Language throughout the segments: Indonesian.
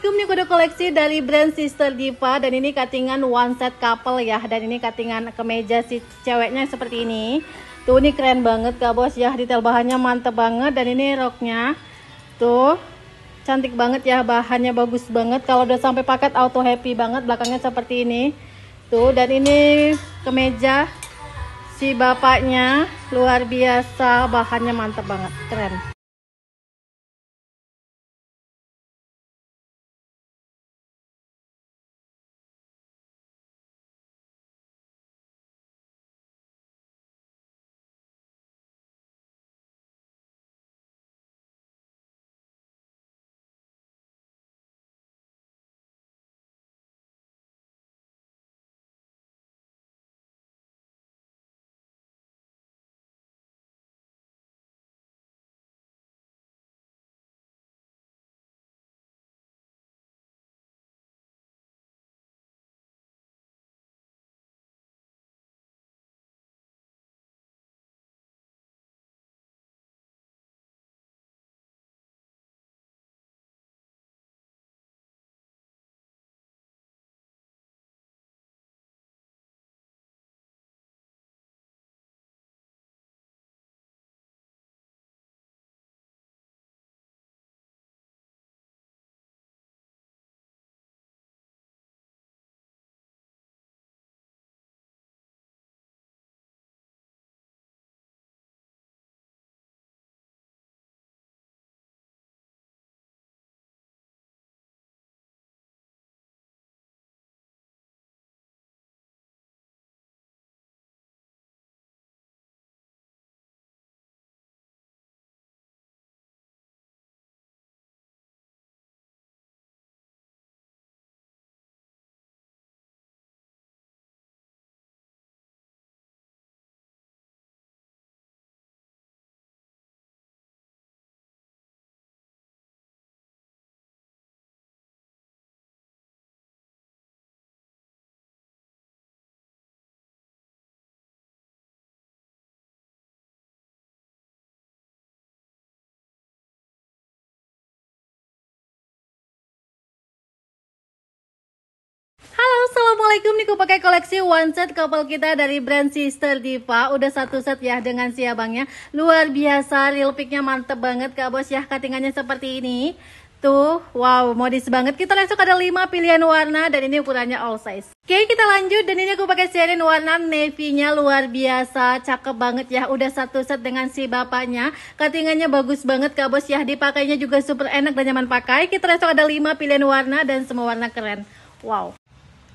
Assalamualaikum nih kode koleksi dari brand Sister Diva dan ini katingan one set couple ya dan ini katingan kemeja si ceweknya seperti ini tuh ini keren banget kak bos ya detail bahannya mantep banget dan ini roknya tuh cantik banget ya bahannya bagus banget kalau udah sampai paket auto happy banget belakangnya seperti ini tuh dan ini kemeja si bapaknya luar biasa bahannya mantep banget keren Assalamualaikum nih pakai koleksi one set couple kita dari brand Sister Diva Udah satu set ya dengan si abangnya Luar biasa real picknya mantep banget kak bos ya Katingannya seperti ini Tuh, wow, modis banget. Kita langsung ada 5 pilihan warna dan ini ukurannya all size. Oke, kita lanjut dan ini aku pakai sharing warna navy-nya luar biasa, cakep banget ya. Udah satu set dengan si bapaknya. Katingannya bagus banget Kak Bos ya. Dipakainya juga super enak dan nyaman pakai. Kita langsung ada 5 pilihan warna dan semua warna keren. Wow.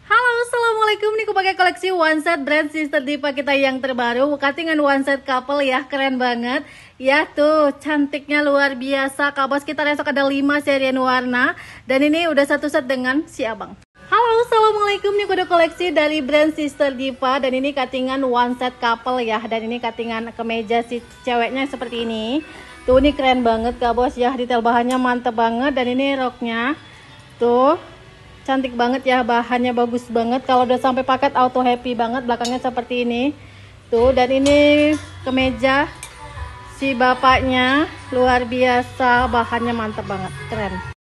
Halo, Assalamualaikum. aku pakai koleksi One Set Brand Sister diva kita yang terbaru. katingan One Set Couple ya, keren banget. Ya tuh, cantiknya luar biasa. Kabos kita besok ada 5 serian warna. Dan ini udah satu set dengan si abang. Halo, Assalamualaikum. Ini kuda koleksi dari brand Sister Diva. Dan ini katingan One Set Couple ya. Dan ini katingan kemeja si ceweknya seperti ini. Tuh, ini keren banget, Kabos ya. Detail bahannya mantep banget. Dan ini roknya. Tuh, cantik banget ya bahannya bagus banget kalau udah sampai paket auto happy banget belakangnya seperti ini tuh dan ini kemeja si bapaknya luar biasa bahannya mantep banget keren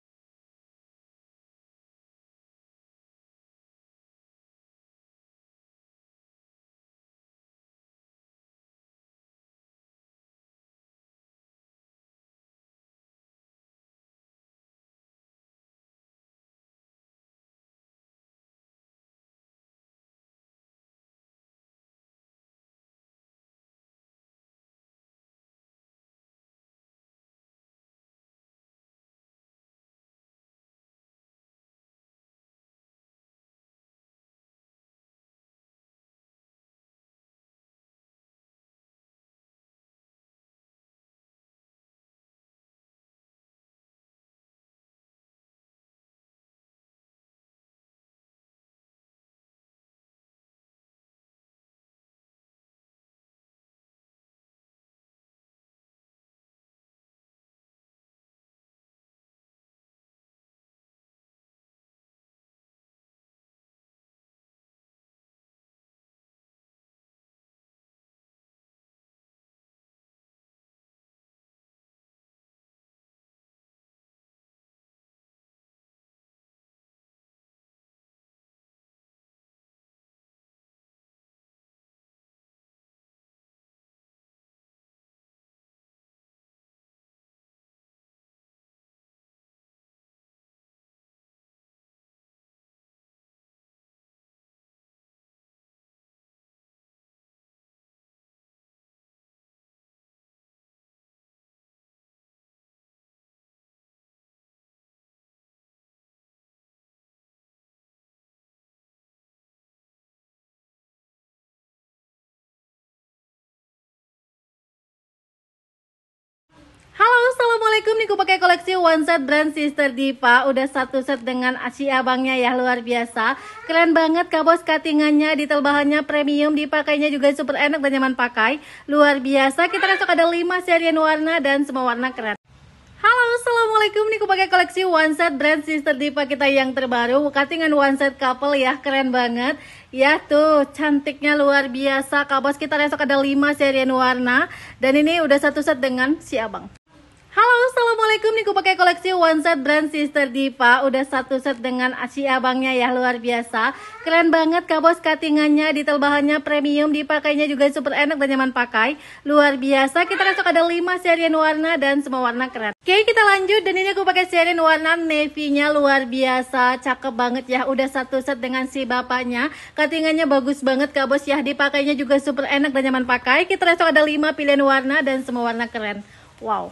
Assalamualaikum nih pakai koleksi one set brand Sister Diva Udah satu set dengan si abangnya ya luar biasa Keren banget kabos katingannya detail bahannya premium Dipakainya juga super enak dan nyaman pakai Luar biasa kita langsung ada 5 serian warna dan semua warna keren Halo Assalamualaikum nih pakai koleksi one set brand Sister Diva kita yang terbaru katingan one set couple ya keren banget Ya tuh, cantiknya luar biasa. Kabos kita langsung ada 5 serian warna. Dan ini udah satu set dengan si abang. Halo, Assalamualaikum. Niku pakai koleksi One Set Brand Sister Diva. Udah satu set dengan si abangnya ya, luar biasa. Keren banget kabos katingannya, detail bahannya premium, dipakainya juga super enak dan nyaman pakai. Luar biasa. Kita langsung ada 5 serian warna dan semua warna keren. Oke, kita lanjut. Dan ini aku pakai serian warna navy-nya luar biasa. Cakep banget ya. Udah satu set dengan si bapaknya. Katingannya bagus banget kabos ya. Dipakainya juga super enak dan nyaman pakai. Kita langsung ada 5 pilihan warna dan semua warna keren. Wow.